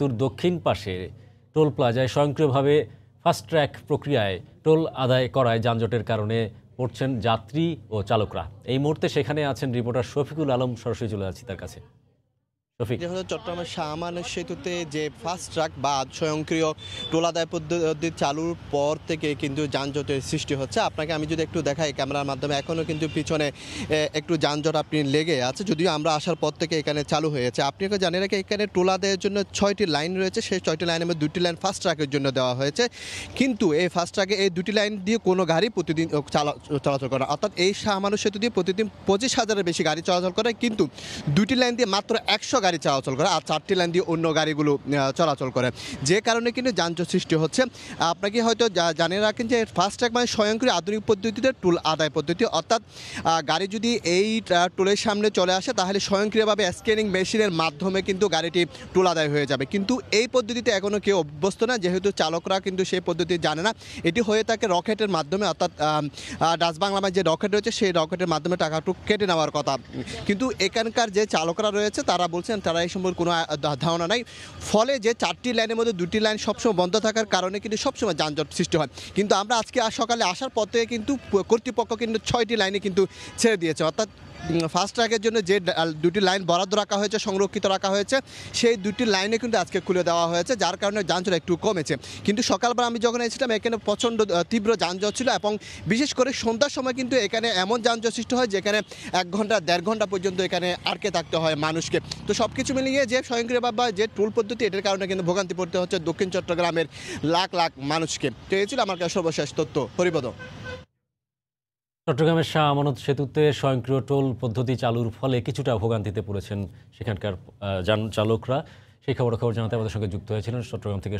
তোর দক্ষিণ পাশে টোল প্লাজায় স্বয়ংক্রিয়ভাবে ফাস্ট্র্যাক প্রক্রিয়ায় টোল আদায় করায় যানজটের কারণে পড়ছেন যাত্রী ও চালকরা এই মুহূর্তে সেখানে আছেন রিপোর্টার শফিকুল আলম সরাসরি চলে যাচ্ছি তার কাছে যেহেতু চট্টগ্রামের শাহমান সেতুতে যে ফাস্ট ট্রাক বা স্বয়ংক্রিয় টোলাদায় পদ্ধতি চালুর পর থেকে কিন্তু যানজটের সৃষ্টি হচ্ছে আপনাকে আমি যদি একটু দেখাই ক্যামেরার মাধ্যমে এখনও কিন্তু পিছনে একটু যানজট আপনি লেগে আছে যদিও আমরা আসার পর থেকে এখানে চালু হয়েছে আপনাকে জানিয়ে রাখে এখানে টোলা দেওয়ার জন্য ছয়টি লাইন রয়েছে সেই ছয়টি লাইনের মধ্যে দুটি লাইন ফাস্ট ট্রাকের জন্য দেওয়া হয়েছে কিন্তু এই ফাস্ট ট্রাকে এই দুটি লাইন দিয়ে কোনো গাড়ি প্রতিদিন চলাচল করে অর্থাৎ এই শাহমানু সেতু দিয়ে প্রতিদিন পঁচিশ হাজারের বেশি গাড়ি চলাচল করে কিন্তু দুটি লাইন দিয়ে মাত্র একশো গাড়ি চলাচল করে আর চারটি লাইন দিয়ে অন্য গাড়িগুলো চলাচল করে যে কারণে কিন্তু যানজট সৃষ্টি হচ্ছে আপনাকে হয়তো জানিয়ে রাখেন যে ফাস্ট্যাগ মানে স্বয়ংক্রিয় আধুনিক পদ্ধতিতে টুল আদায় পদ্ধতি অর্থাৎ গাড়ি যদি এই টুলের সামনে চলে আসে তাহলে স্বয়ংক্রিয়ভাবে স্ক্যানিং মেশিনের মাধ্যমে কিন্তু গাড়িটি টুল আদায় হয়ে যাবে কিন্তু এই পদ্ধতিতে এখনও কেউ অভ্যস্ত না যেহেতু চালকরা কিন্তু সেই পদ্ধতি জানে না এটি হয়ে থাকে রকেটের মাধ্যমে অর্থাৎ ডাচ বাংলামায় মানে যে রকেট রয়েছে সেই রকেটের মাধ্যমে টাকাটুক কেটে নেওয়ার কথা কিন্তু এখানকার যে চালকরা রয়েছে তারা বলছেন করেছেন তারা এই সম্পর্কে কোনো ধারণা নাই ফলে যে চারটি লাইনের মধ্যে দুটি লাইন সবসময় বন্ধ থাকার কারণে কিন্তু সবসময় যানজট সৃষ্টি হয় কিন্তু আমরা আজকে সকালে আসার পথে কিন্তু কর্তৃপক্ষ কিন্তু ছয়টি লাইনে কিন্তু ছেড়ে দিয়েছে অর্থাৎ ফাস্ট ট্র্যাকের জন্য যে দুটি লাইন বরাদ্দ রাখা হয়েছে সংরক্ষিত রাখা হয়েছে সেই দুটি লাইনে কিন্তু আজকে খুলে দেওয়া হয়েছে যার কারণে যানজট একটু কমেছে কিন্তু সকালবেলা আমি যখন এসেছিলাম এখানে প্রচণ্ড তীব্র যানজট ছিল এবং বিশেষ করে সন্ধ্যার সময় কিন্তু এখানে এমন যানজট সৃষ্টি হয় যেখানে এক ঘন্টা দেড় ঘন্টা পর্যন্ত এখানে আটকে থাকতে হয় মানুষকে তো সব কিছু মিলিয়ে যে স্বয়ংক্রিয়ভাবে যে টুল পদ্ধতি এটার কারণে কিন্তু ভোগান্তি পড়তে হচ্ছে দক্ষিণ চট্টগ্রামের লাখ লাখ মানুষকে তো এই ছিল আমার কাছে সর্বশেষ তথ্য হরিপদ চট্টগ্রামের শাহ আমানত সেতুতে স্বয়ংক্রিয় টোল পদ্ধতি চালুর ফলে কিছুটা ভোগান্তিতে পড়েছেন সেখানকার যান চালকরা সেই খবর খবর জানাতে আমাদের সঙ্গে যুক্ত হয়েছিলেন চট্টগ্রাম থেকে